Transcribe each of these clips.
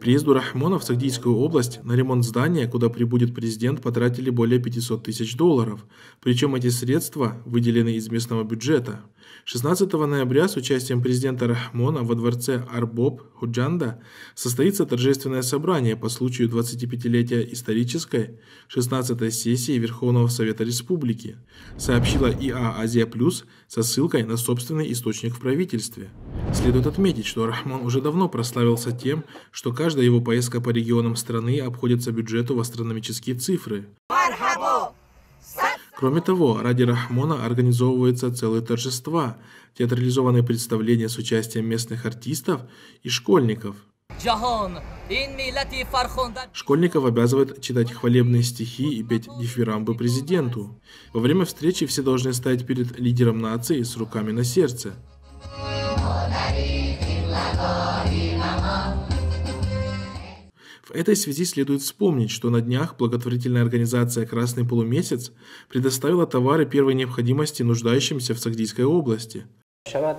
Приезду Рахмона в Сагдийскую область на ремонт здания, куда прибудет президент, потратили более 500 тысяч долларов. Причем эти средства выделены из местного бюджета. 16 ноября с участием президента Рахмона во дворце Арбоб Худжанда состоится торжественное собрание по случаю 25-летия исторической 16-й сессии Верховного Совета Республики, сообщила ИА «Азия Плюс» со ссылкой на собственный источник в правительстве. Следует отметить, что Рахман уже давно прославился тем, что каждая его поездка по регионам страны обходится бюджету в астрономические цифры. Кроме того, ради Рахмона организовываются целые торжества, театрализованные представления с участием местных артистов и школьников. Школьников обязывают читать хвалебные стихи и петь дифирамбы президенту. Во время встречи все должны стоять перед лидером нации с руками на сердце. В этой связи следует вспомнить, что на днях благотворительная организация «Красный полумесяц» предоставила товары первой необходимости нуждающимся в Сагдийской области. То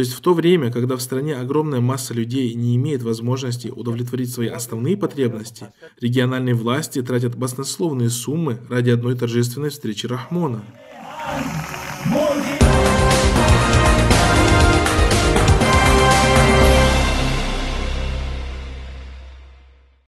есть в то время, когда в стране огромная масса людей не имеет возможности удовлетворить свои основные потребности, региональные власти тратят баснословные суммы ради одной торжественной встречи Рахмона.